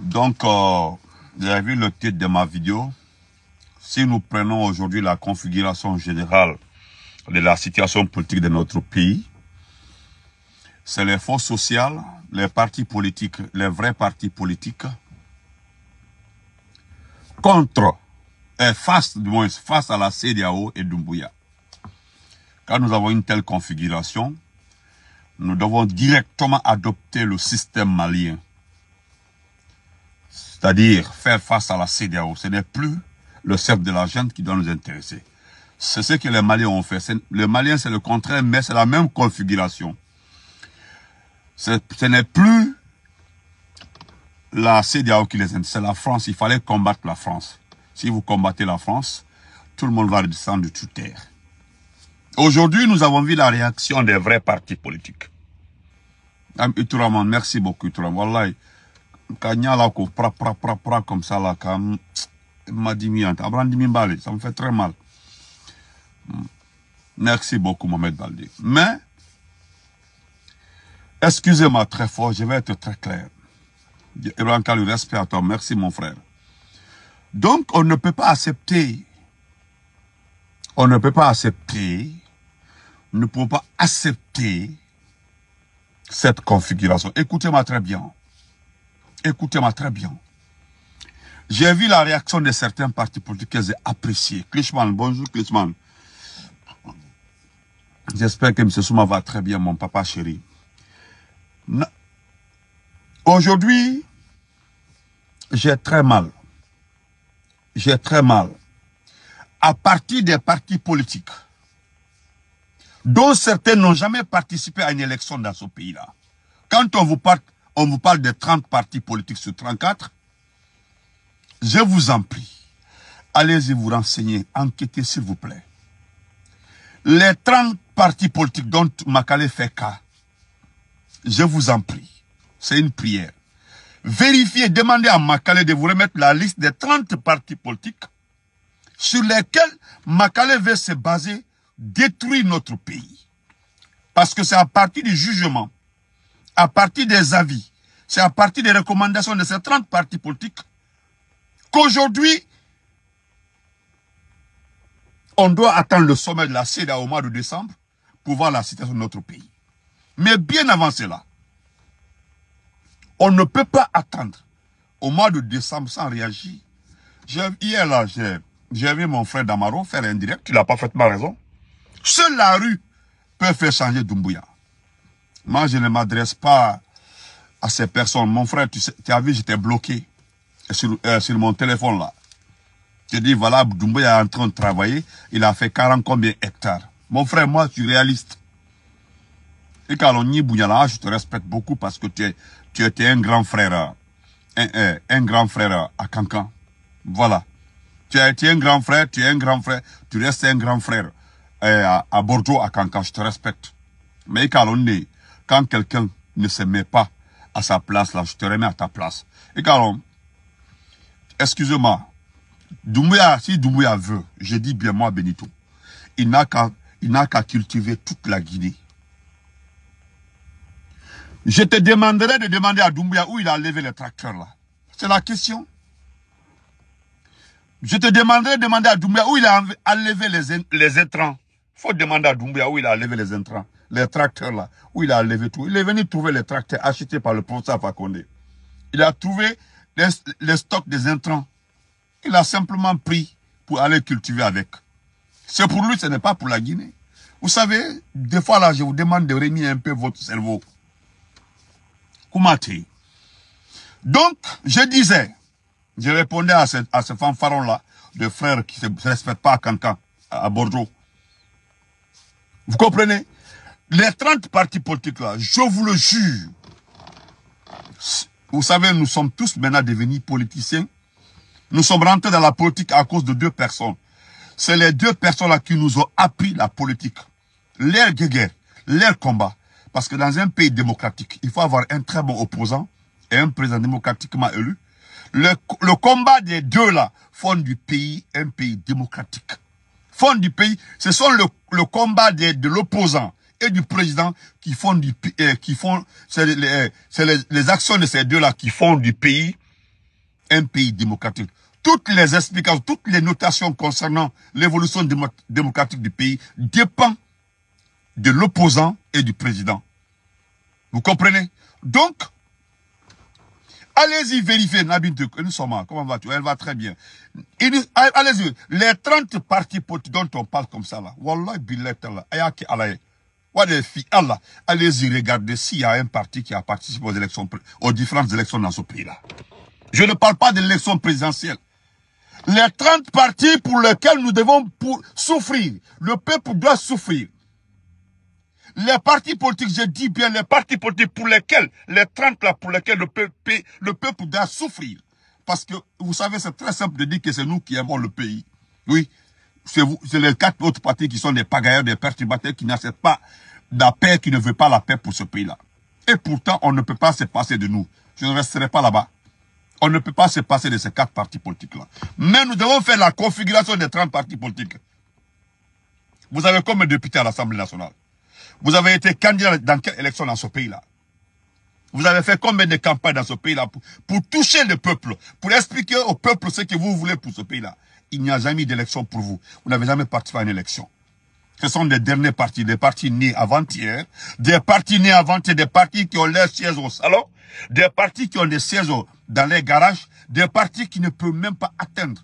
Donc, euh, vous avez vu le titre de ma vidéo. Si nous prenons aujourd'hui la configuration générale de la situation politique de notre pays, c'est les forces sociales, les partis politiques, les vrais partis politiques, contre, et face, moins, face à la CDAO et Dumbuya. Quand nous avons une telle configuration, nous devons directement adopter le système malien c'est-à-dire faire face à la CDAO, ce n'est plus le cercle de l'argent qui doit nous intéresser. C'est ce que les Maliens ont fait. Les Maliens, c'est le contraire, mais c'est la même configuration. Ce n'est plus la CDAO qui les intéresse, c'est la France. Il fallait combattre la France. Si vous combattez la France, tout le monde va descendre de toute terre. Aujourd'hui, nous avons vu la réaction des vrais partis politiques. Ah, merci beaucoup, comme ça ça me fait très mal hmm. merci beaucoup Mohamed Baldi mais excusez-moi très fort je vais être très clair Ibrahim respect à toi merci mon frère donc on ne peut pas accepter on ne peut pas accepter on ne peut pas accepter cette configuration écoutez-moi très bien Écoutez-moi très bien. J'ai vu la réaction de certains partis politiques que j'ai apprécié. Klitschmann, bonjour Klitschmann. J'espère que M. Souma va très bien, mon papa chéri. Aujourd'hui, j'ai très mal. J'ai très mal. À partir des partis politiques, dont certains n'ont jamais participé à une élection dans ce pays-là. Quand on vous parle on vous parle de 30 partis politiques sur 34. Je vous en prie, allez-y vous renseigner, enquêtez s'il vous plaît. Les 30 partis politiques dont Makale fait cas, je vous en prie, c'est une prière. Vérifiez, demandez à Makale de vous remettre la liste des 30 partis politiques sur lesquels Makale veut se baser, détruire notre pays. Parce que c'est à partir du jugement, à partir des avis, c'est à partir des recommandations de ces 30 partis politiques qu'aujourd'hui, on doit attendre le sommet de la CEDA au mois de décembre pour voir la situation de notre pays. Mais bien avant cela, on ne peut pas attendre au mois de décembre sans réagir. Hier, là, j'ai vu mon frère Damaro faire un direct, il a parfaitement raison. Seule la rue peut faire changer Doumbouya. Moi, je ne m'adresse pas à ces personnes. Mon frère, tu, as vu, j'étais bloqué euh, euh, sur, mon téléphone là. Je dis, voilà, Doumbouya est en train de travailler. Il a fait 40 combien hectares. Mon frère, moi, je suis réaliste. Et je te respecte beaucoup parce que tu es, tu étais un grand frère, hein. un, grand frère hein, à Cancan. Voilà. Tu as été un grand frère, tu es un grand frère, tu restes un grand frère euh, à, Bordeaux, à Cancan. Je te respecte. Mais quand quand quelqu'un ne se met pas sa place, là. Je te remets à ta place. Et Caron, excusez-moi. Doumbia si Doumbouya veut, je dis bien moi, Benito, il n'a qu'à cultiver toute la Guinée. Je te demanderai de demander à Doumbouya où il a levé les tracteurs, là. C'est la question. Je te demanderai de demander à Doumbouya où il a enlevé les, les faut demander à Doumbouya où il a levé les entrants les tracteurs là, où il a levé tout. Il est venu trouver les tracteurs achetés par le professeur Fakonde. Il a trouvé les, stocks des intrants. Il a simplement pris pour aller cultiver avec. C'est pour lui, ce n'est pas pour la Guinée. Vous savez, des fois là, je vous demande de régner un peu votre cerveau. Comment es Donc, je disais, je répondais à ce, à ce fanfaron-là, de frère qui ne se respecte pas à Cancan, à Bordeaux. Vous comprenez les 30 partis politiques là, je vous le jure, vous savez, nous sommes tous maintenant devenus politiciens. Nous sommes rentrés dans la politique à cause de deux personnes. C'est les deux personnes-là qui nous ont appris la politique. Leur guerre, leur combat. Parce que dans un pays démocratique, il faut avoir un très bon opposant et un président démocratiquement élu. Le, combat des deux-là font du pays un pays démocratique. Fond du pays, ce sont le, combat des, de l'opposant et du président qui font du euh, qui font c'est euh, les, actions de ces deux-là qui font du pays un pays démocratique. Toutes les explications, toutes les notations concernant l'évolution démocratique du pays dépendent de l'opposant et du président. Vous comprenez Donc, allez-y vérifier Nabine nous sommes comment vas-tu Elle va très bien. Allez-y, les 30 partis dont on parle comme ça là, Wallah là, Ayaki Alaye des filles. Ah allez-y regarder s'il y a un parti qui a participé aux élections, aux différentes élections dans ce pays-là. Je ne parle pas de l'élection présidentielle. Les 30 partis pour lesquels nous devons souffrir, le peuple doit souffrir. Les partis politiques, je dis bien les partis politiques pour lesquels, les 30 là pour lesquels le peuple, le peuple doit souffrir. Parce que, vous savez, c'est très simple de dire que c'est nous qui aimons le pays. Oui, c'est les quatre autres partis qui sont des pagailleurs, des perturbateurs, qui n'acceptent pas la paix qui ne veut pas la paix pour ce pays-là. Et pourtant, on ne peut pas se passer de nous. Je ne resterai pas là-bas. On ne peut pas se passer de ces quatre partis politiques-là. Mais nous devons faire la configuration des 30 partis politiques. Vous avez comme député à l'Assemblée nationale. Vous avez été candidat dans quelle élection dans ce pays-là Vous avez fait combien de campagnes dans ce pays-là pour, toucher le peuple, pour expliquer au peuple ce que vous voulez pour ce pays-là Il n'y a jamais eu d'élection pour vous. Vous n'avez jamais participé à une élection. Ce sont des derniers partis, des partis nés avant-hier, des partis nés avant-hier, des partis qui ont leurs sièges au salon, des partis qui ont des sièges dans les garages, des partis qui ne peuvent même pas atteindre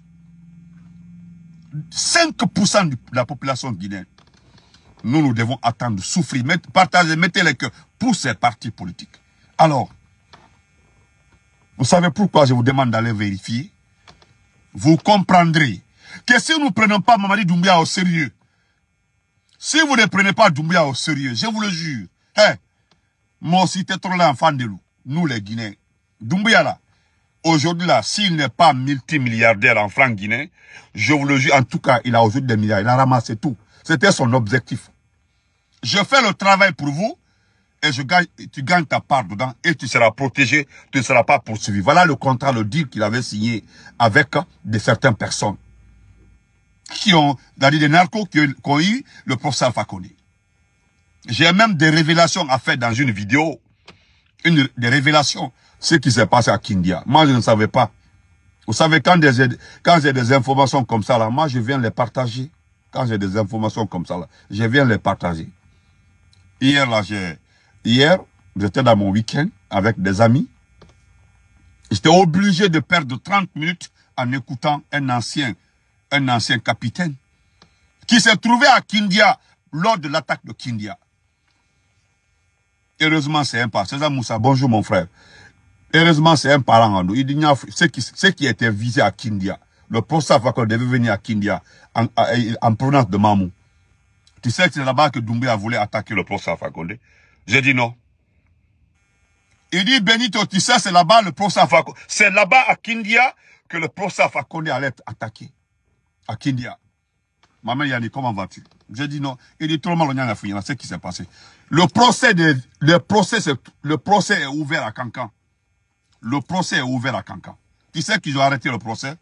5% de la population guinéenne. Nous, nous devons attendre, souffrir, partager, mettre les cœurs pour ces partis politiques. Alors, vous savez pourquoi je vous demande d'aller vérifier Vous comprendrez que si nous ne prenons pas Mamadi Doumbia au sérieux, si vous ne prenez pas Doumbouya au sérieux, je vous le jure, hein, moi aussi, t'es trop là, fan de loup. Nous, les Guinéens. Doumbouya, là, aujourd'hui, là, s'il n'est pas multimilliardaire en francs guinéens, je vous le jure, en tout cas, il a aujourd'hui des milliards. Il a ramassé tout. C'était son objectif. Je fais le travail pour vous et je gagne, tu gagnes ta part dedans et tu seras protégé, tu ne seras pas poursuivi. Voilà le contrat, le deal qu'il avait signé avec de certaines personnes qui ont, dans des narcos qui eu le professeur Fakoni. J'ai même des révélations à faire dans une vidéo. Une, des révélations. Ce qui s'est passé à Kindia. Moi, je ne savais pas. Vous savez, quand, quand j'ai des informations comme ça, là, moi, je viens les partager. Quand j'ai des informations comme ça, là, je viens les partager. Hier, là, j'ai, hier, j'étais dans mon week-end avec des amis. J'étais obligé de perdre 30 minutes en écoutant un ancien un ancien capitaine, qui s'est trouvé à Kindia lors de l'attaque de Kindia. Heureusement, c'est un parent. César Moussa, bonjour mon frère. Heureusement, c'est un parent en nous. Il dit, ceux qui, qui étaient visés à Kindia, le professeur Fakonde devait venir à Kindia, en, provenance de Mamou. Tu sais que c'est là-bas que Doumbé a voulu attaquer le professeur Fakonde. J'ai dit non. Il dit, Benito, tu sais, c'est là-bas le professeur Fakonde. C'est là-bas à Kindia que le professeur Fakonde allait être attaqué à Kindia. Maman Yannick, comment vas-tu J'ai dit non. Il dit, le monde, on y a ce qui s'est passé. Le procès, le, procès, le procès est ouvert à Cancan. Le procès est ouvert à Cancan. Tu sais qu'ils ont arrêté le procès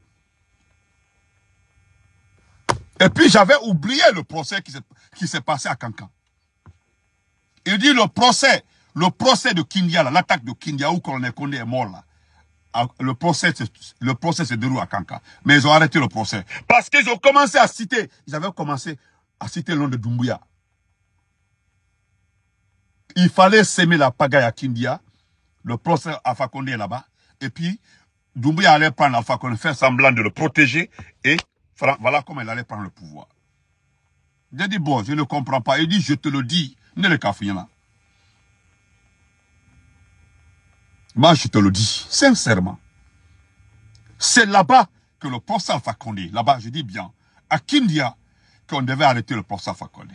Et puis, j'avais oublié le procès qui s'est passé à Cancan. Il dit, le procès, le procès de Kindia, l'attaque de Kindia, où est Condé est mort là le procès, le procès se déroule à Kanka. Mais ils ont arrêté le procès. Parce qu'ils ont commencé à citer, ils avaient commencé à citer le nom de Doumbouya. Il fallait s'aimer la pagaille à Kindia. Le procès à Fakonde est là-bas. Et puis, Doumbouya allait prendre Alpha Condé, faire semblant de le protéger. Et voilà comment il allait prendre le pouvoir. J'ai dit, bon, je ne comprends pas. Il dit, je te le dis, ne le cafouille là. Moi, je te le dis, sincèrement. C'est là-bas que le professeur Fakonde, là-bas, je dis bien, à Kindia, qu'on devait arrêter le professeur Fakonde.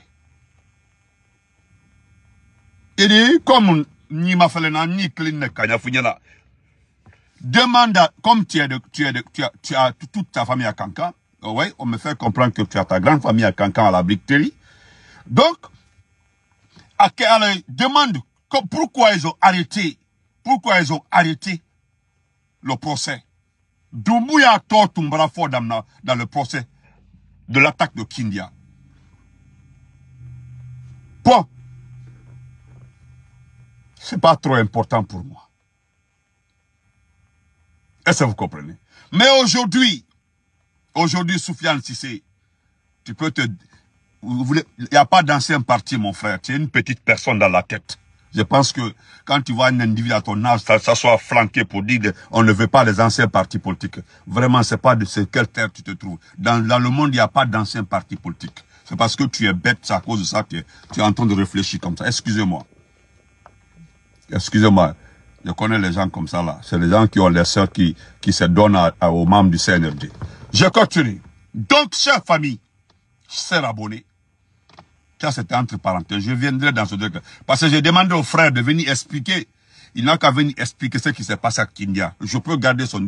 Et dit, comme ni ma ni demande à, comme tu, es de, tu, es de, tu, as, toute ta famille à Cancan, oui, oh on me fait comprendre que tu as ta grande famille à Cancan, à la Bricterie. Donc, à, à demande pourquoi ils ont arrêté pourquoi ils ont arrêté le procès. Doumbouya tort tombera dans, le procès de l'attaque de Kindia. Bon, c'est pas trop important pour moi. Est-ce que vous comprenez? Mais aujourd'hui, aujourd'hui, Soufiane Sissé, tu peux te... Il n'y a pas d'ancien parti, mon frère. Tu es une petite personne dans la tête. Je pense que quand tu vois un individu à ton âge, ça, soit flanqué pour dire on ne veut pas les anciens partis politiques. Vraiment, c'est pas de ce quelle terre tu te trouves. Dans, le monde, il n'y a pas d'anciens partis politiques. C'est parce que tu es bête, à cause de ça que tu es en train de réfléchir comme ça. Excusez-moi. Excusez-moi. Je connais les gens comme ça là. C'est les gens qui ont les soeurs qui, qui se donnent aux membres du CNRD. Je continue. Donc, chère famille, chers abonnés, ça, c'était entre parenthèses. Je viendrai dans ce truc Parce que j'ai demandé au frère de venir expliquer. Il n'a qu'à venir expliquer ce qui s'est passé à Kindia. Je peux garder son,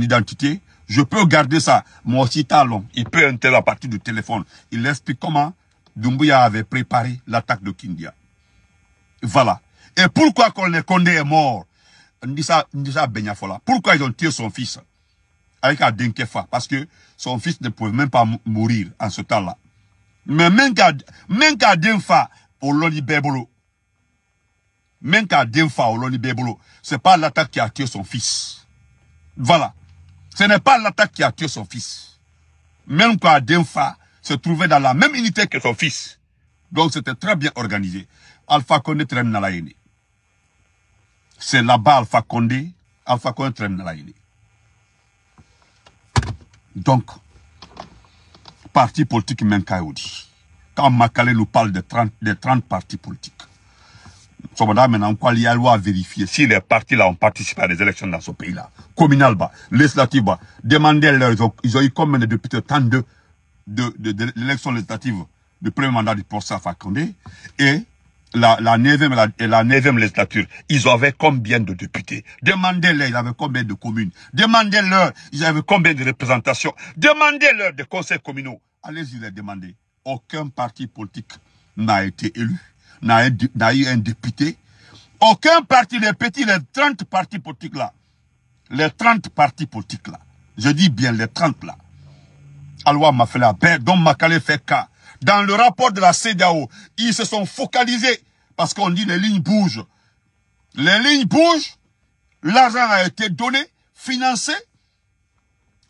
identité. Je peux garder ça. Moi aussi, talon. Il peut entrer à partir du téléphone. Il explique comment Dumbuya avait préparé l'attaque de Kindia. Voilà. Et pourquoi Condé est mort ça Benyafola. Pourquoi ils ont tiré son fils avec Adenkefa Parce que son fils ne pouvait même pas mourir en ce temps-là. Mais même qu'à den fa o Bébolo, même bolo min a c'est pas l'attaque qui a tué son fils voilà ce n'est pas l'attaque qui a tué son fils même quand Dienfa, se trouvait dans la même unité que son fils donc c'était très bien organisé Alpha Condé traîne dans la c'est là-bas Alpha Condé Alpha Condé traîne dans la donc parti politique Menkaoudi. Quand Makale nous parle de 30, de 30 partis politiques, Sous-mandat maintenant, il y a loi à vérifier si les partis là ont participé à des élections dans ce pays-là. Communal bas, législative bas. Demandez-leur, ils, ont eu combien de députés 32 de, de, de, l'élection législative du premier mandat du professeur Fakonde. et la, la 9e la, législature, ils avaient combien de députés Demandez-leur, ils avaient combien de communes Demandez-leur, ils avaient combien de représentations Demandez-leur des conseils communaux. Allez-y les demander. Aucun parti politique n'a été élu, n'a eu un député. Aucun parti, les petits, les 30 partis politiques là, les 30 partis politiques là, je dis bien les 30 là, la Mafela, Ben, m'a Makale fait cas, dans le rapport de la CdaO ils se sont focalisés parce qu'on dit les lignes bougent. Les lignes bougent, l'argent a été donné, financé.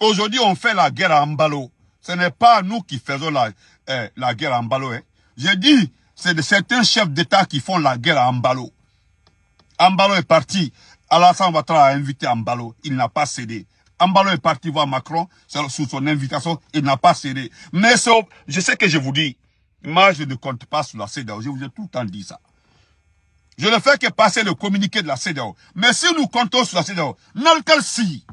Aujourd'hui, on fait la guerre à Mbalo. Ce n'est pas nous qui faisons la, eh, guerre à Mbalo. Hein. J'ai dit, c'est certains chefs d'État qui font la guerre à Mbalo. Ambalo est parti. Alassane Ouattara a invité Mbalo. Il n'a pas cédé. Ambalo est parti voir Macron, sous son invitation, il n'a pas serré. Mais je sais que je vous dis, moi je ne compte pas sur la CEDAO, je vous ai tout le temps dit ça. Je ne fais que passer le communiqué de la CEDAO. Mais si nous comptons sur la CEDAO, dans lequel si,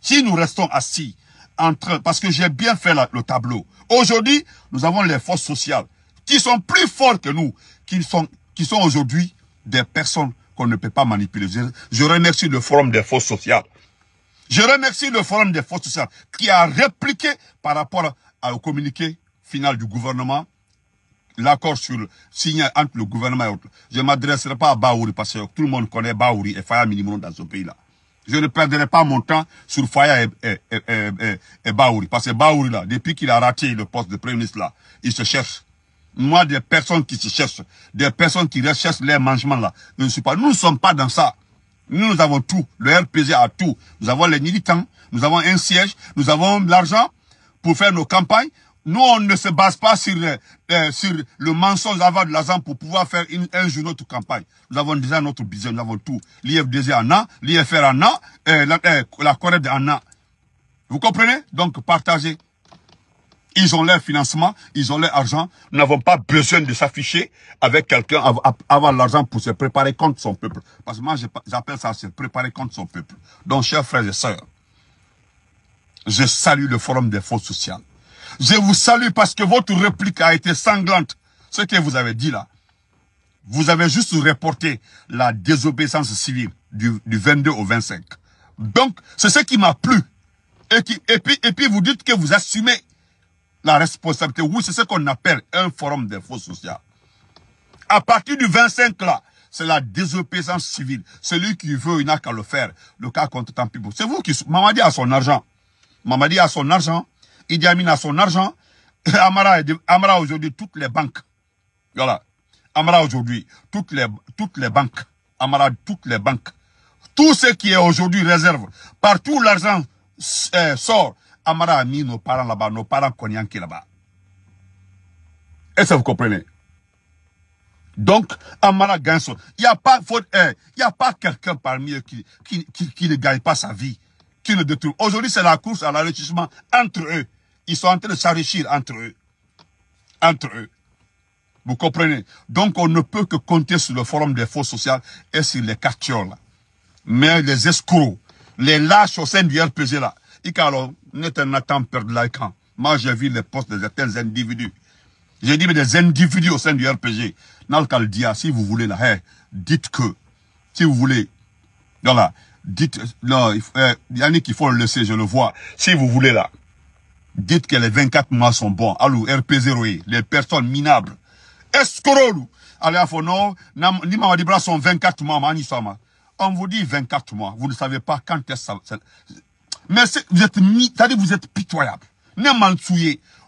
si nous restons assis, entre, parce que j'ai bien fait le tableau. Aujourd'hui, nous avons les forces sociales qui sont plus fortes que nous, qui sont, qui sont aujourd'hui des personnes qu'on ne peut pas manipuler. je remercie le forum des forces sociales je remercie le Forum des forces sociales qui a répliqué par rapport au communiqué final du gouvernement l'accord sur signé entre le gouvernement et autres. Je ne m'adresserai pas à Baouri parce que tout le monde connaît Baouri et Faya Minimum dans ce pays-là. Je ne perdrai pas mon temps sur Faya et, et, Baouri. Parce que Baouri, là, depuis qu'il a raté le poste de Premier ministre, là, il se cherche. Moi, des personnes qui se cherchent, des personnes qui recherchent les mangements, là, ne pas. Nous ne sommes pas dans ça. Nous, nous avons tout. Le RPG a tout. Nous avons les militants, nous avons un siège, nous avons l'argent pour faire nos campagnes. Nous, on ne se base pas sur, euh, euh, le mensonge d'avoir de l'argent pour pouvoir faire un jour notre campagne. Nous avons déjà notre budget, nous avons tout. L'IFDZ en a, l'IFR en a, euh, la, Corée en a. Vous comprenez Donc, partagez. Ils ont leur financement, ils ont leur argent. Nous n'avons pas besoin de s'afficher avec quelqu'un, avoir l'argent pour se préparer contre son peuple. Parce que moi, j'appelle ça se préparer contre son peuple. Donc, chers frères et sœurs, je salue le Forum des Fonds sociales. Je vous salue parce que votre réplique a été sanglante. Ce que vous avez dit là, vous avez juste reporté la désobéissance civile du, 22 au 25. Donc, c'est ce qui m'a plu. et puis, vous dites que vous assumez la responsabilité. Oui, c'est ce qu'on appelle un forum faux sociaux. À partir du 25 là, c'est la désobéissance civile. Celui qui veut, il n'a qu'à le faire. Le cas contre tant C'est vous qui... Mamadi a son argent. Mamadi a son argent. Idi Amin a son argent. Amara, Amara aujourd'hui, toutes les banques. Voilà. Amara aujourd'hui, toutes les, toutes les banques. Amara, toutes les banques. Tout ce qui est aujourd'hui réserve, partout l'argent euh, sort Amara a mis nos parents là-bas, nos parents Konyanki là-bas. Est-ce que vous comprenez Donc, Amara gagne son... Il n'y a pas, eh, Il y a pas quelqu'un parmi eux qui, ne gagne pas sa vie, qui ne détruit. Aujourd'hui, c'est la course à l'enrichissement entre eux. Ils sont en train de s'enrichir entre eux. Entre eux. Vous comprenez Donc, on ne peut que compter sur le forum des faux sociales et sur les cartioles. Mais les escrocs, les lâches au sein du RPG là, et alors, ne un moi j'ai vu les postes de certains individus j'ai dit mais des individus au sein du RPG n'al si vous voulez là hein, dites que si vous voulez voilà dites là eh, Yannick il faut le laisser je le vois si vous voulez là dites que les 24 mois sont bons Allô, RP0 les personnes minables voulez? allez à fond non ni ma bras sont 24 mois on vous dit 24 mois vous ne savez pas quand est-ce mais vous êtes mis, c'est-à-dire vous êtes pitoyable.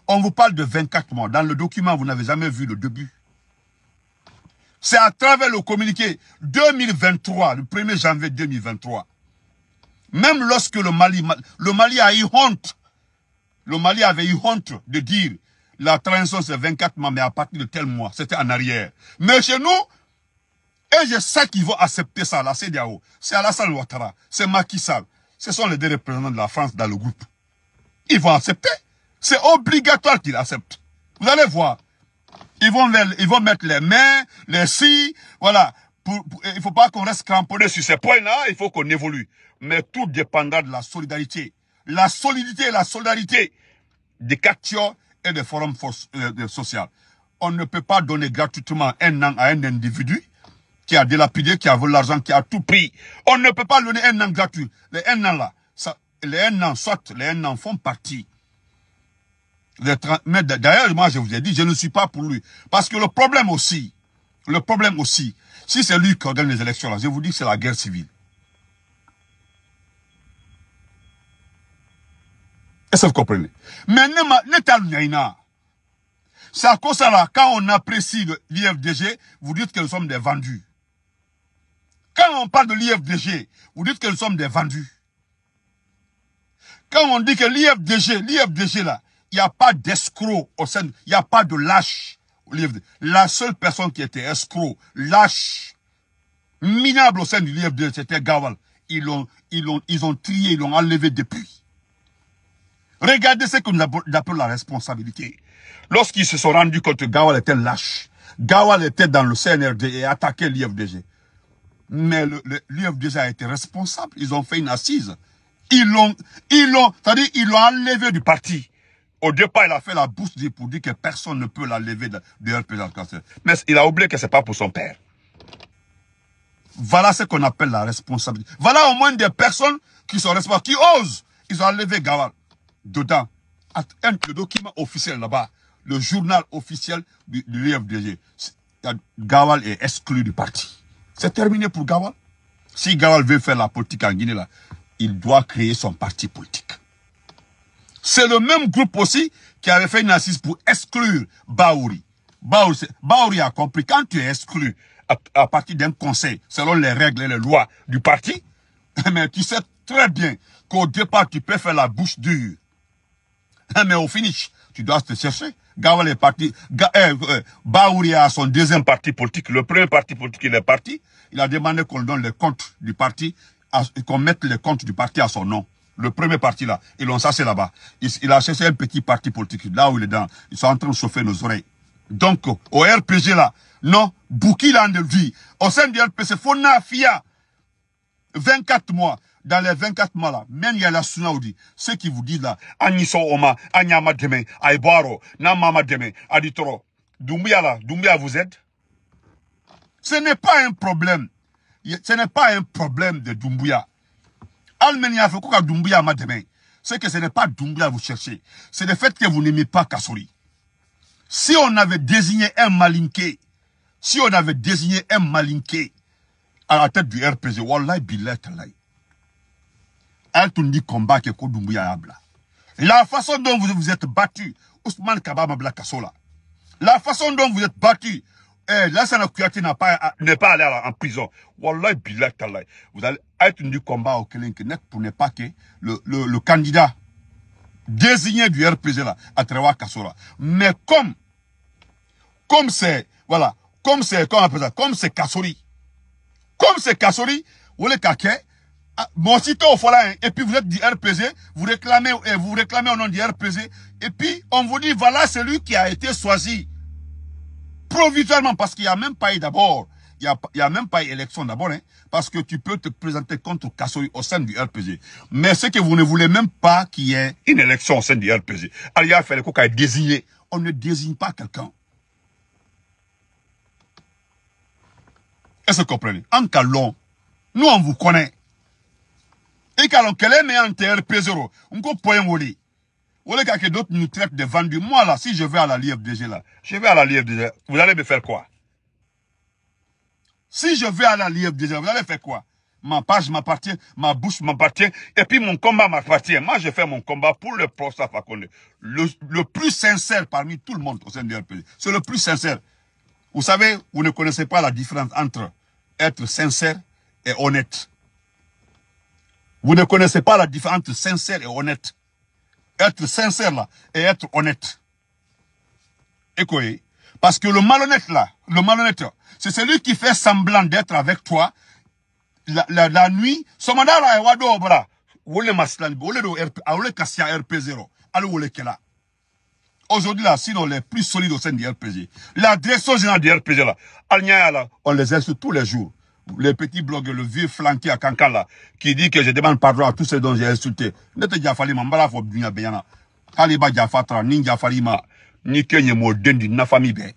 on vous parle de 24 mois. Dans le document, vous n'avez jamais vu le début. C'est à travers le communiqué 2023, le 1er janvier 2023. Même lorsque le Mali, le Mali a eu honte, le Mali avait eu honte de dire la transition c'est 24 mois, mais à partir de tel mois, c'était en arrière. Mais chez nous, et je sais qu'ils vont accepter ça, la CDAO, c'est Alassane Ouattara, c'est Macky ce sont les deux représentants de la France dans le groupe. Ils vont accepter. C'est obligatoire qu'ils acceptent. Vous allez voir. Ils vont, ils vont mettre les mains, les si, voilà. il ne faut pas qu'on reste cramponné sur ces points-là, il faut qu'on évolue. Mais tout dépendra de la solidarité. La solidité la solidarité des Catio et des forums euh, sociaux. On ne peut pas donner gratuitement un an à un individu qui a dilapidé, qui a volé l'argent, qui a tout pris. On ne peut pas donner un an gratuit. Les un an là, les un an sortent, les un an font partie. mais d'ailleurs, moi, je vous ai dit, je ne suis pas pour lui. Parce que le problème aussi, le problème aussi, si c'est lui qui organise les élections je vous dis que c'est la guerre civile. Est-ce que vous comprenez Mais C'est à cause ça, là. quand on apprécie l'IFDG, vous dites que nous sommes des vendus. Quand on parle de l'IFDG, vous dites que nous sommes des vendus. Quand on dit que l'IFDG, l'IFDG là, il n'y a pas d'escroc au sein, il n'y a pas de lâche. La seule personne qui était escroc, lâche, minable au sein de l'IFDG, c'était Gawal. Ils l'ont, ils ont, ils ont trié, ils l'ont enlevé depuis. Regardez ce que nous la responsabilité. Lorsqu'ils se sont rendus compte que Gawal était lâche, Gawal était dans le CNRD et attaquait l'IFDG. Mais l'UFDG a été responsable. Ils ont fait une assise. Ils l'ont, ils c'est-à-dire, ils l'ont enlevé du parti. Au départ, il a fait la bourse pour dire que personne ne peut l'enlever lever de, de Mais il a oublié que c'est pas pour son père. Voilà ce qu'on appelle la responsabilité. Voilà au moins des personnes qui sont responsables, qui osent. Ils ont enlevé Gawal. Dedans, le document officiel là-bas, le journal officiel de l'UFDG, Gawal est exclu du parti. C'est terminé pour Gawal. Si Gawal veut faire la politique en Guinée, là, il doit créer son parti politique. C'est le même groupe aussi qui avait fait une assise pour exclure Baouri. Baouri, a compris, quand tu es exclu à, partir d'un conseil, selon les règles et les lois du parti, mais tu sais très bien qu'au départ, tu peux faire la bouche dure. Mais au finish, tu dois te chercher. Gawal est parti. Ga, eh, eh, a son deuxième parti politique. Le premier parti politique, il est parti. Il a demandé qu'on donne les comptes du parti, qu'on mette les comptes du parti à son nom. Le premier parti là, ils l'ont chassé là-bas. Il, a chassé un petit parti politique, là où il est dans. Ils sont en train de chauffer nos oreilles. Donc, au RPG là, non, Bouki l'a Au sein du RPG, Fona Fia, 24 mois dans les 24 mois là, même il y a la Sunaoudi, ceux qui vous disent là, Aniso Oma, Anyama Deme, Aibaro, Namama Deme, Aditoro, Doumbia là, Doumbia vous êtes. Ce n'est pas un problème. Ce n'est pas un problème de Dumbuya. Almenia fait quoi Doumbouya m'a demain. C'est que ce n'est pas Doumbouya vous cherchez. C'est le fait que vous n'aimez pas Kassori. Si on avait désigné un malinqué, si on avait désigné un malinqué à la tête du RPG, Wallahi billet, Talaï, hatundi combat que Kodumbuya abla. La façon dont vous vous êtes battu, Ousmane Kabama Kassola. La façon dont vous êtes battu, eh, Lassana Kouyaté n'est pas, n'est pas allé en prison. Wallahi billah Vous allez être du combat au Net pour ne pas que le, le, le candidat désigné du RPG là, à travers Kassola. Mais comme, comme c'est, voilà, comme c'est, comme on appelle ça, comme c'est Kassori. Comme c'est Kassori, vous voulez qu'à ah, bon, si hein. et puis vous êtes du RPG, vous réclamez, eh, vous réclamez au nom du RPG, et puis on vous dit, voilà celui qui a été choisi. Provisoirement, parce qu'il n'y a même pas eu d'abord, il n'y a, même pas eu élection d'abord, hein. parce que tu peux te présenter contre Kassoui au sein du RPG. Mais ce que vous ne voulez même pas qu'il y ait une élection au sein du RPG, Alia fait désigné. On ne désigne pas quelqu'un. Est-ce que vous comprenez En long, nous on vous connaît. Et quand on pesero pas d'autres nous traitent de vendus moi là si je vais à la l'IFDG là je vais à la vous allez me faire quoi si je vais à la l'IFDG vous allez faire quoi ma page m'appartient, ma bouche m'appartient, et puis mon combat m'appartient. Moi, je fais mon combat pour le professeur Fakonde. Le, le plus sincère parmi tout le monde au sein du RPG. C'est le plus sincère. Vous savez, vous ne connaissez pas la différence entre être sincère et honnête. Vous ne connaissez pas la différence entre sincère et honnête. Être sincère là et être honnête. Écoutez, parce que le malhonnête là, le malhonnête, c'est celui qui fait semblant d'être avec toi la, nuit. Aujourd'hui là, sinon les plus solides au sein du RPG. L'adresse générale du RPG là, on les insulte tous les jours le petit blog, le vieux flanqué à Kankala, qui dit que je demande pardon à tous ceux dont j'ai insulté. Nete Jafali ma mbala fo bien bien. Kaliba Jafatra, ni Jafali ma, ni kenye mo dendi na fami be.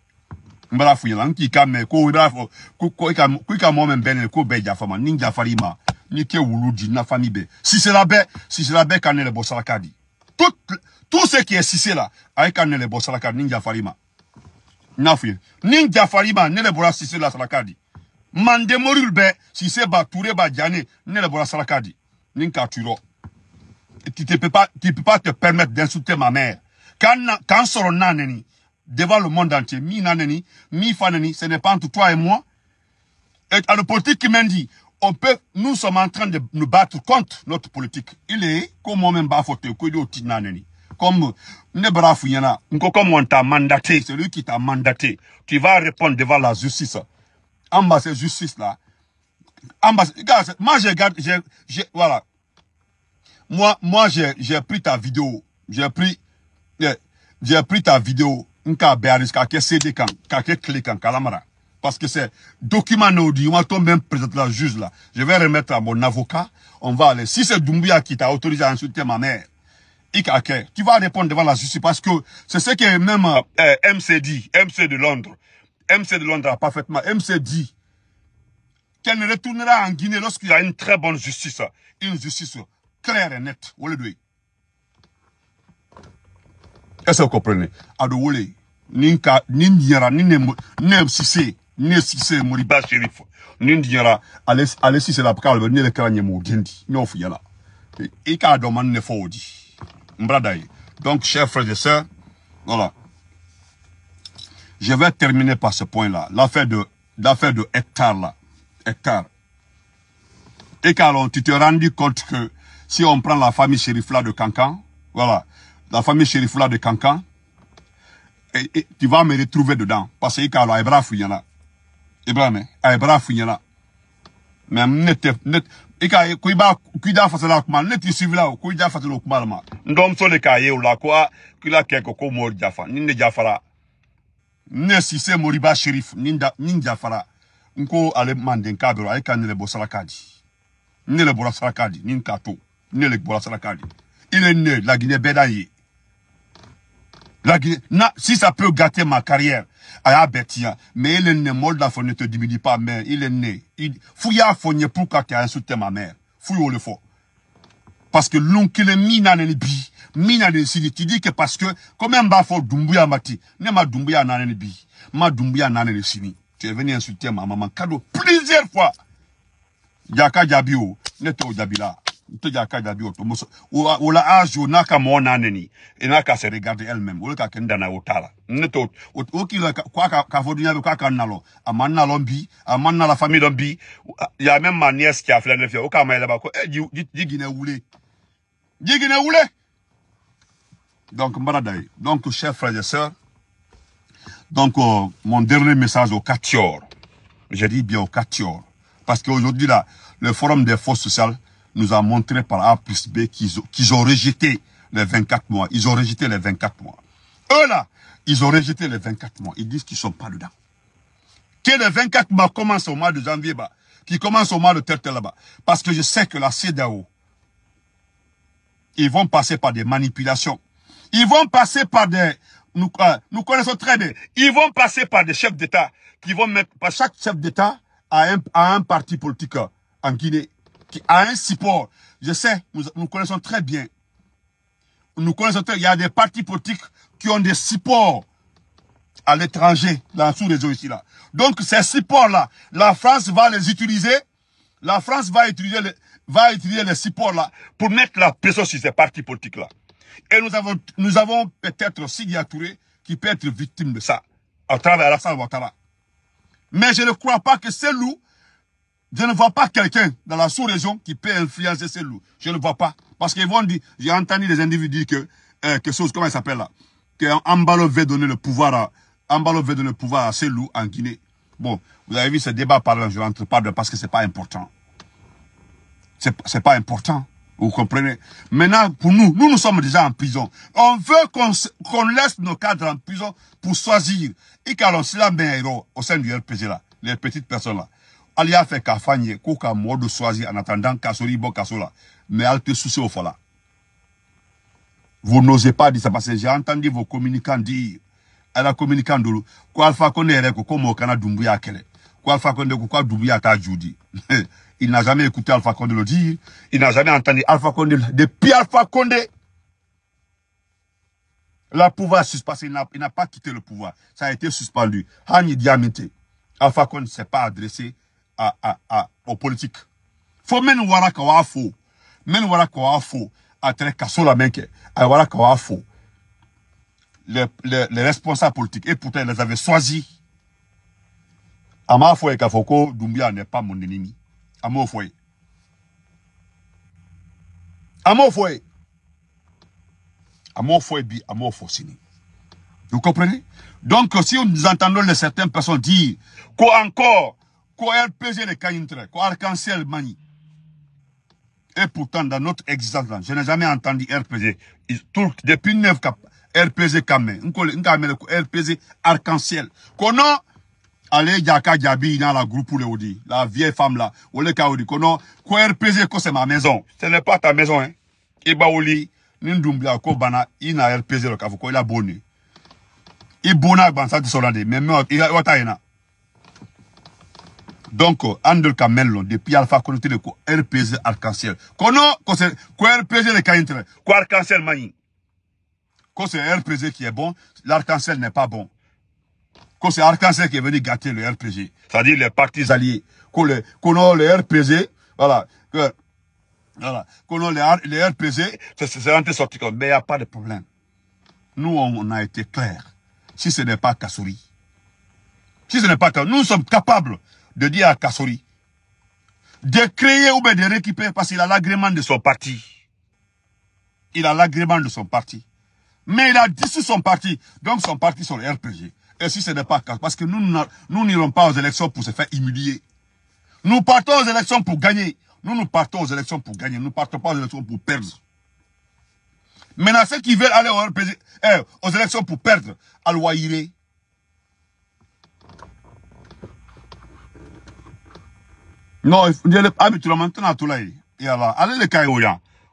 Mbala fo yala, nki ka me, ko wibala fo, ko ika, ko ika mo men bene, ko be Jafama, ni Jafali ma, ni ke wulu di na fami be. Si c'est la be, si c'est la be, kanele kadi Tout, tout ce qui est si c'est là, aïe kanele bossalakadi, ni Jafali ma. Nafouye. Ni Jafali ma, nele bossa si c'est la salakadi mande morulbe si c'est ba ba ne te peux pas tu peux pas te permettre d'insulter ma mère Quand on est devant le monde entier mi mi ce n'est pas entre toi et moi et à le politique qui m'a dit on peut nous sommes en train de nous battre contre notre politique il est comme moi-même comme ne comme on t'a mandaté celui qui t'a mandaté tu vas répondre devant la justice en bas, justice là. En bas, moi, je regarde, j'ai, voilà. Moi, moi, j'ai pris ta vidéo. J'ai pris, eh, j'ai pris ta vidéo. Nka CD kan, clic kan, kalamara. Parce que c'est document audio, on tombe même présenter la juge là. Je vais remettre à mon avocat. On va aller. Si c'est dumbuya qui t'a autorisé à insulter ma mère, tu vas répondre devant la justice parce que c'est ce que même euh, MC dit, MC de Londres. MC de Londres parfaitement. MC dit qu'elle ne retournera en Guinée lorsqu'il y a une très bonne justice. Une justice claire et nette. Est-ce que vous comprenez Adouole, a Nindiera, Nem Sissé, Nem Sissé, Moriba Shérif, allez si c'est la calme, Nele Kranyemo, Gendi, Nyofuyala. Et qu'à demander ne faut dire. Donc, chers frères et sœurs, voilà. Je vais terminer par ce point-là. L'affaire de, l'affaire de là. Et qu'alors, tu te rendu compte que si on prend la famille là de Cancan, voilà, la famille là de Cancan, et, tu vas me retrouver dedans. Parce que a. Il Fouyana. Ibrahim, Aibra Fouyana. Mais nete, nete, il y a fasala kuma, Ndom un kwa, la jafa, ne c'est moriba sherif ninda Ninja Fara ko ale manden k'a ay ale ka ne le bɔ saraka di le bɔra saraka ne le il est né la Guinée Bédaye la Guinée na si ça peut gâter ma carrière a y'a mais il est né molda l'a ne te diminue pas mais il est né fo y'a fɔ pour ka kɛ insulte ma mère fo le fɔ parce que l'on qui le mina ne ni bi Mina de si ti tidi que parce que comme on dumbuya mati ne ma dumbuya nane bi ma dumbuya nane tu es venu insulter ma maman cadeau plusieurs fois jaka jabio, neto ne t'o jabila la to la âge n'a ka mon et n'a ka se regarder elle même ou le ka kenda na la ne t'o o k'i k'a ka k'a k'a ka a bi a la famille lombi, bi y'a même ma nièce qui a fait ne fɛ o k'a ma ba ko donc, madame, donc, chers frères et sœurs, donc, euh, mon dernier message au jours. Je dis bien au jours. Parce qu'aujourd'hui, là, le Forum des forces sociales nous a montré par A plus B qu'ils ont, rejeté les 24 mois. Ils ont rejeté les 24 mois. Eux, là, ils ont rejeté les 24 mois. Ils disent qu'ils ne sont pas dedans. Que les 24 mois commencent au mois de janvier, Qu'ils bah, qui commencent au mois de terre là-bas. Parce que je sais que la CdaO ils vont passer par des manipulations ils vont passer par des... Euh, nous, connaissons très bien. Ils vont passer par des chefs d'État qui vont mettre... Par chaque chef d'État à un, parti politique euh, en Guinée, qui a un support. Je sais, nous, connaissons très bien. Nous connaissons Il y a des partis politiques qui ont des supports à l'étranger, dans tous les région ici, là. Donc, ces supports-là, la France va les utiliser. La France va utiliser va utiliser les supports-là pour mettre la pression sur ces partis politiques-là. Et nous avons, nous avons peut-être aussi Touré qui peut être victime de ça, à travers Alassane Ouattara. Mais je ne crois pas que ces loups, je ne vois pas quelqu'un dans la sous-région qui peut influencer ces loups. Je ne vois pas. Parce qu'ils vont dire, j'ai entendu des individus que, euh, que chose, comment il s'appelle là, que veut donner le pouvoir à, Ambalo veut le pouvoir à ces loups en Guinée. Bon, vous avez vu ce débat par là, je rentre pas parce que c'est pas important. C'est pas important. Vous comprenez Maintenant, pour nous, nous, nous sommes déjà en prison. On veut qu'on laisse nos cadres en prison pour choisir. Et qu'alors, c'est la héros au sein du RPG, là, les petites personnes-là. Elle a fait qu'à Fanye, qu'à de choisir en attendant Kassori, bon Kassola. Mais elle te soucie au fond-là. Vous n'osez pas dire ça parce que j'ai entendu vos communicants dire. Elle a communiqué de l'eau. Quoi, qu'on Kone, comme au Canada, Dumbuya Kele. Quoi, qu'on Kone, quoi, Dumbuya Kajudi. Il n'a jamais écouté Alpha Condé le dire. Il n'a jamais entendu Alpha Condé. Depuis Alpha Condé, le pouvoir suspendu, il n'a pas quitté le pouvoir. Ça a été suspendu. Hani Alpha Condé ne s'est pas adressé à, aux politiques. Faut même voir y a faux. Même voir y a faux. À très casso la main. À voir qu'on faux. Les, les, les responsables politiques. Et pourtant, ils les avaient choisis. Amafo et Kafoko, Doumbia n'est pas mon ennemi amoo foyer amoo foyer mon foyer bi mon sini. vous comprenez donc si nous entendons certaines personnes dire quoi encore, qu'encore le de Kaintre, arc en ciel Mani et pourtant dans notre existence je n'ai jamais entendu RPG depuis 9 RPG Kamé, on RPG Arc-en-Ciel qu'on a Allez, yaka Diaby dans la groupe pour le Audi. La vieille femme là. On le Kaudi. a, quoi RPZ, que c'est ma maison. Ce n'est pas ta maison, hein. Et bah, Oli, Nindumbia, ko bana, il a RPZ, le Kavuko, il a bonné. Il bon ban, ça, du solade. Mais moi, il a, il donc, Andel Kamelon, depuis Alpha Connecté, le RPZ Arc-en-Ciel. Kono, quoi RPZ, le Kaintre, quoi Arc-en-Ciel, mani. Ko c'est RPZ qui est bon, l'arc-en-ciel n'est pas bon que c'est arc qui est venu gâter le RPG, c'est-à-dire les partis alliés, qu'on le, le RPG, voilà, que, voilà, RPG, c'est rentré sorti comme, mais il n'y a pas de problème. Nous, on, a été clair. Si ce n'est pas Kassouri, si ce n'est pas nous sommes capables de dire à Kassouri de créer ou bien de récupérer parce qu'il a l'agrément de son parti. Il a l'agrément de son parti. Mais il a dissous son parti. Donc son parti sur le RPG. Et si ce n'est pas parce que nous nous n'irons pas aux élections pour se faire humilier. Nous partons aux élections pour gagner. Nous, nous partons aux élections pour gagner. Nous ne partons pas aux élections pour perdre. Maintenant, ceux qui veulent aller eh, aux élections pour perdre, à Loire, Non, il habituellement, ah, tu maintenant, tout là. Allez, les cailloux,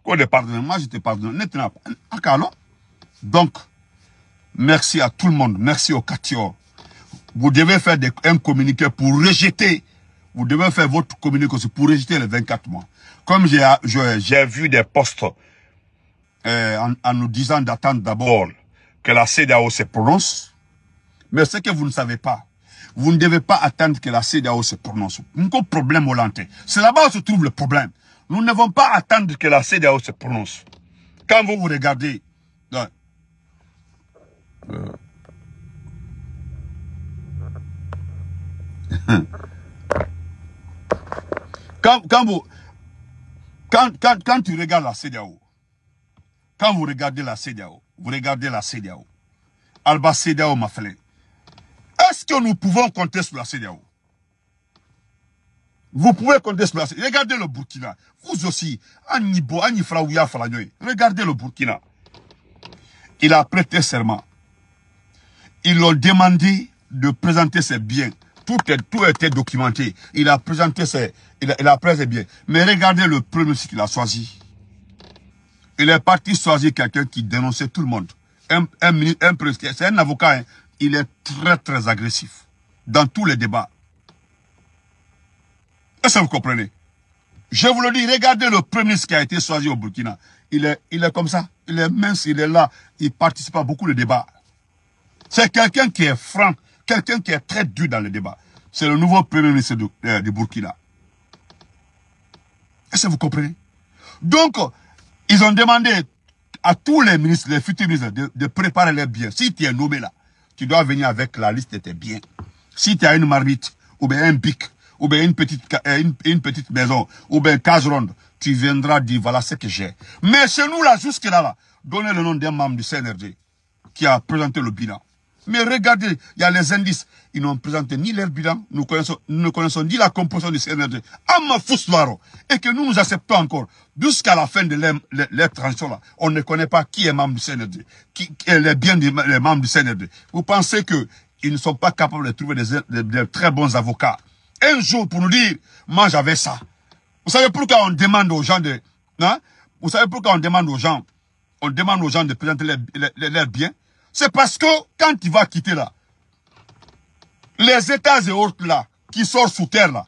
quoi de pardonner, moi je te pardonne. N'est-ce pas? Ah, Donc, Merci à tout le monde. Merci au Katior. Vous devez faire des, un communiqué pour rejeter. Vous devez faire votre communiqué aussi pour rejeter les 24 mois. Comme j'ai vu des postes euh, en, nous disant d'attendre d'abord que la CDAO se prononce. Mais ce que vous ne savez pas, vous ne devez pas attendre que la CDAO se prononce. Nous problème lanté. C'est là-bas où se trouve le problème. Nous ne devons pas attendre que la CDAO se prononce. Quand vous vous regardez, euh. Quand, vous, quand, tu regardes la CDAO, quand vous regardez la CDAO, vous regardez la CDAO, Alba CDAO m'a Est-ce que nous pouvons compter sur la CDAO Vous pouvez compter sur la CDAO. Regardez le Burkina. Vous aussi, Regardez le Burkina. Il a prêté serment. Ils l'ont demandé de présenter ses biens. Tout, tout était documenté. Il a présenté ses, il a, biens. Mais regardez le premier qu'il a choisi. Il est parti choisir quelqu'un qui dénonçait tout le monde. Un, un, un, c'est un avocat, hein. il est très très agressif dans tous les débats. Est-ce que vous comprenez Je vous le dis, regardez le premier ministre qui a été choisi au Burkina. Il est, il est comme ça, il est mince, il est là, il participe à beaucoup de débats. C'est quelqu'un qui est franc, quelqu'un qui est très dur dans le débat. C'est le nouveau premier ministre du, euh, Burkina. Est-ce que vous comprenez Donc, ils ont demandé à tous les ministres, les futurs ministres, de, préparer leurs biens. Si tu es nommé là, tu dois venir avec la liste de tes biens. Si tu as une marmite, ou bien un pic, ou bien une petite, euh, une, petite maison, ou bien une case ronde, tu viendras dire voilà ce que j'ai. Mais chez nous là, jusque là, là donnez le nom d'un membre du CNRD qui a présenté le bilan. Mais regardez, il y a les indices. Ils n'ont présenté ni leur bilan, nous, connaissons, nous ne connaissons ni la composition du CNRD. Et que nous nous acceptons encore. Jusqu'à la fin de leur transition, on ne connaît pas qui est membre du CNRD, qui, est les bien des membres du CNRD. Vous pensez qu'ils ne sont pas capables de trouver des, très bons avocats. Un jour, pour nous dire, moi j'avais ça. Vous savez pourquoi on demande aux gens de... Hein? Vous savez pourquoi on demande aux gens on demande aux gens de présenter leurs biens c'est parce que quand il va quitter là, les États et autres là, qui sortent sous terre là,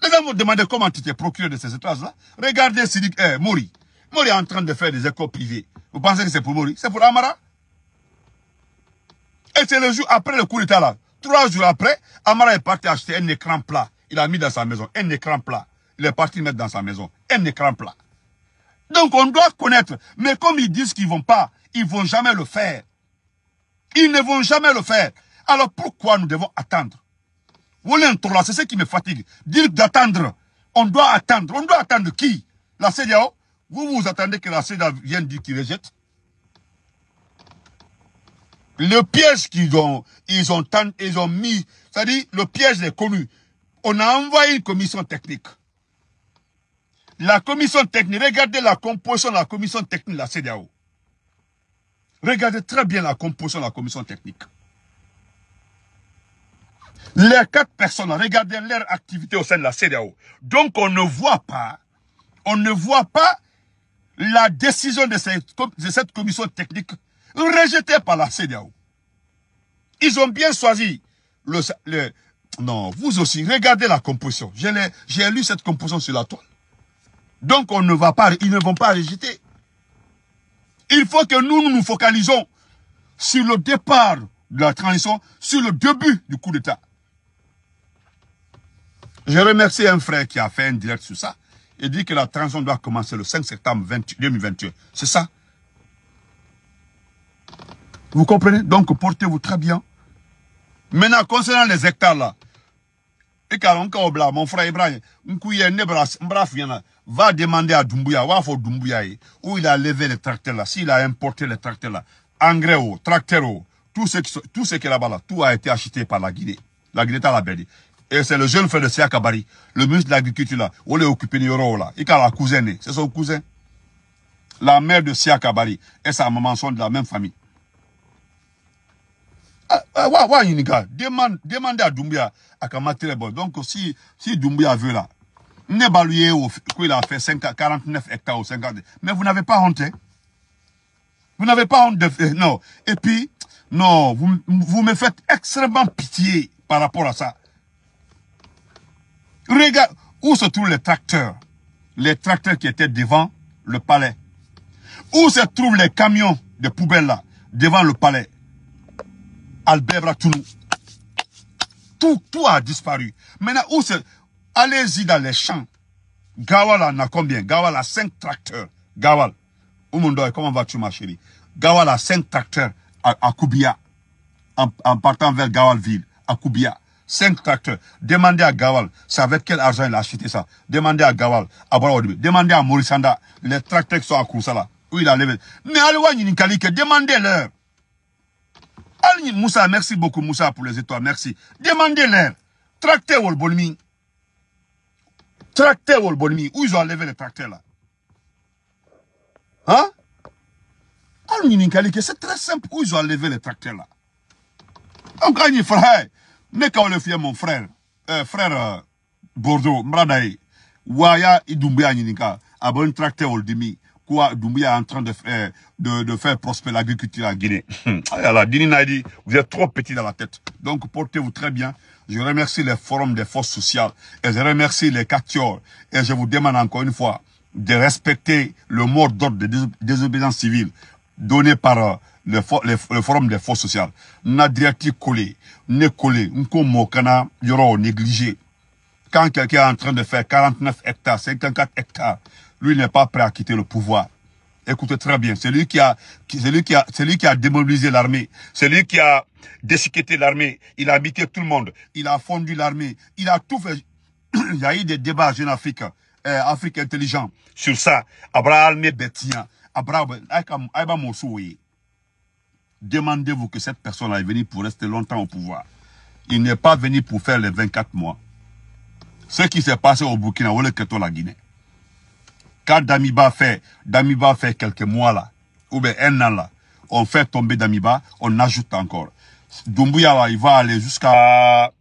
les gens vont demander comment tu t'es procuré de ces États-là. Regardez Sidi eh, Mori. Mori est en train de faire des écoles privées. Vous pensez que c'est pour Mori C'est pour Amara Et c'est le jour après le coup d'État là. Trois jours après, Amara est parti acheter un écran plat. Il a mis dans sa maison un écran plat. Il est parti mettre dans sa maison un écran plat. Donc on doit connaître. Mais comme ils disent qu'ils ne vont pas, ils ne vont jamais le faire. Ils ne vont jamais le faire. Alors pourquoi nous devons attendre Vous c'est ce qui me fatigue. Dire d'attendre. On doit attendre. On doit attendre qui La CDAO Vous vous attendez que la CDAO vienne dire qu'il rejette Le piège qu'ils ont, ils ont, ont mis, c'est-à-dire le piège est connu. On a envoyé une commission technique. La commission technique, regardez la composition de la commission technique de la CDAO. Regardez très bien la composition de la commission technique. Les quatre personnes, regardez leur activité au sein de la CDAO. Donc on ne voit pas, on ne voit pas la décision de cette, commission technique rejetée par la CDAO. Ils ont bien choisi le, non, vous aussi, regardez la composition. J'ai lu cette composition sur la toile. Donc on ne va pas, ils ne vont pas rejeter. Il faut que nous, nous focalisons sur le départ de la transition, sur le début du coup d'État. Je remercie un frère qui a fait un direct sur ça. et dit que la transition doit commencer le 5 septembre 2021. C'est ça Vous comprenez Donc, portez-vous très bien. Maintenant, concernant les hectares là, et mon frère Ibrahim, on couille va demander à Dumbuya, où il a levé les tracteurs là, s'il a importé les tracteurs là, engrais, tracteurs, tout ce qui, tout ce qui est là-bas tout a été acheté par la Guinée. La Guinée à la belle. Et c'est le jeune frère de Sia le ministre de l'Agriculture là, où il est occupé de là, il a la cousine, c'est son cousin. La mère de Sia Kabari et sa maman sont de la même famille. Ah, ah, demande, demandez à Dumbuya, à Donc, si, si Dumbuya veut là, où qu'il a fait 49 hectares ou 50. Mais vous n'avez pas honte. Hein. Vous n'avez pas honte de... Euh, non. Et puis, non, vous, me faites extrêmement pitié par rapport à ça. Regarde, où se trouvent les tracteurs Les tracteurs qui étaient devant le palais. Où se trouvent les camions de poubelle là, devant le palais Albert Ratounou. Tout, tout a disparu. Maintenant, où se... Allez-y dans les champs. Gawal en a combien Gawal a 5 tracteurs. Gawal. Oumondoy, comment vas-tu, ma chérie Gawal a cinq tracteurs à, Koubia, en, partant vers Gawalville, à Koubia. Cinq tracteurs. Demandez à Gawal, c'est avec quel argent il a acheté ça. Demandez à Gawal, à Demandez à Morisanda, les tracteurs qui sont à Kousala. Où il a levé. Mais Aloua Nininkalike, demandez-leur. Al Moussa, merci beaucoup Moussa pour les étoiles, merci. Demandez-leur. Tracteur Wolbolming. Tracteur au oh, Bonmi, où ils ont levé le tracteur là Hein c'est très simple où ils ont levé le tracteur là. On gagne frère. mais quand le fier mon frère, euh, frère euh, Bordeaux, Mradaï, Waya Idumbia Nininka, a bon tracteur au oh, demi. Quoi, Doumbia est en train de faire, euh, de, de faire prospérer l'agriculture en Guinée. Alors, Dini Nadi, vous êtes trop petit dans la tête. Donc, portez-vous très bien. Je remercie le Forum des forces sociales et je remercie les capteurs. Et je vous demande encore une fois de respecter le mot d'ordre de désobéissance civile donné par euh, le, forum des forces sociales. Na collé, ne collé, yoro négligé. Quand quelqu'un est en train de faire 49 hectares, 54 hectares, lui n'est pas prêt à quitter le pouvoir. Écoutez très bien, c'est lui qui a, c'est lui qui a, c'est lui qui a démobilisé l'armée, c'est lui qui a déchiqueté l'armée, il a habité tout le monde, il a fondu l'armée, il a tout fait. il y a eu des débats en Afrique, euh, Afrique intelligente, sur ça. Abraham Abraham, Demandez-vous que cette personne est venue pour rester longtemps au pouvoir. Il n'est pas venu pour faire les 24 mois. Ce qui s'est passé au Burkina, ou le Keto, la Guinée. Quand Damiba fait, Damiba fait quelques mois là, ou bien un an là, on fait tomber Damiba, on ajoute encore. Doumbouya, il va aller jusqu'à...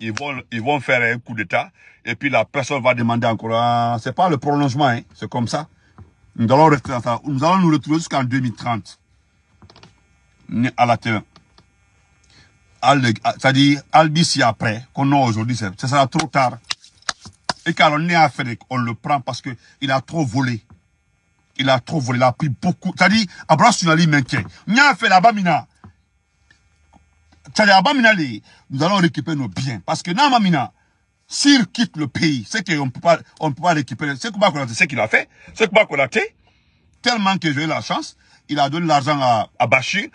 Ils vont, ils vont faire un coup d'État. Et puis la personne va demander encore... C'est pas le prolongement, hein, c'est comme ça. Nous allons Nous allons nous retrouver jusqu'en 2030. À la terre. C'est-à-dire, Albici après, qu'on a aujourd'hui, ce sera trop tard. Et quand on est à Afrique, on le prend parce que il a trop volé. Il a trop volé, il a pris beaucoup. C'est-à-dire, Abraham Sunali m'inquiète. fait là-bas, c'est-à-dire, nous allons récupérer nos biens. Parce que Namamina, s'il quitte le pays, c'est qu'on ne peut pas, on ne peut pas récupérer. C'est ce qu'il a fait. C'est a fait. tellement que j'ai eu la chance, il a donné l'argent à, à Bachir,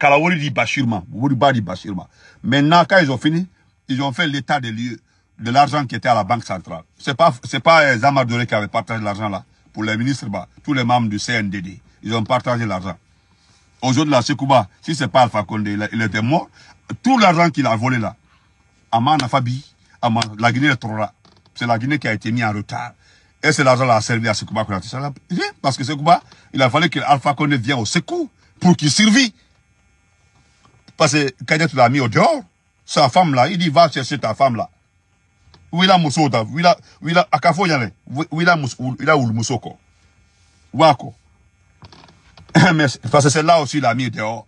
Kalawori dit Bachirma, Wuriba dit Bachirma. Maintenant, quand ils ont fini, ils ont fait l'état des lieux de l'argent qui était à la Banque centrale. C'est pas, c'est pas euh, Zamar Doré qui avait partagé l'argent là, pour les ministres, bah, tous les membres du CNDD. Ils ont partagé l'argent. Aujourd'hui, la Sekouba, si c'est pas Alpha Condé, il, était mort. Tout l'argent qu'il a volé là, Aman Afabi, Aman, la Guinée là c'est la Guinée qui a été mise en retard. Et c'est l'argent a servi à Sekouba Konaté. Parce que Sekouba, il a fallu que Alpha Condé vienne au secours pour qu'il survive. Parce que quand il l'a mis au dehors. Sa femme là, il dit va chercher ta femme là. où Où Où il a Akafo Yale, Wila Mousouda, Wila Mousoko. Wako. Parce que c'est là aussi l'a mis dehors.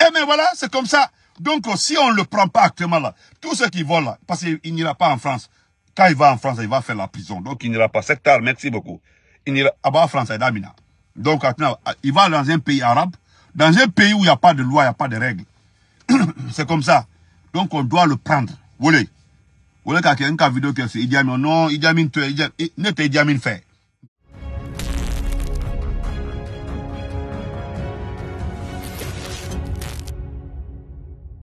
Eh mais voilà, c'est comme ça. Donc euh, si on ne le prend pas actuellement là, tous ceux qui vont là, parce qu'il n'ira pas en France. Quand il va en France, il va faire la prison. Donc il n'ira pas. Secteur, merci beaucoup. Il n'ira pas ah en bah, France, Damina. Donc ah, il va dans un pays arabe, dans un pays où il n'y a pas de loi, il n'y a pas de règles. C'est comme ça. Donc on doit le prendre. Vous voulez Vous voulez qu'il y ait une vidéo qui est Idi Non, Idi Amin, Ne t'es Idi fait.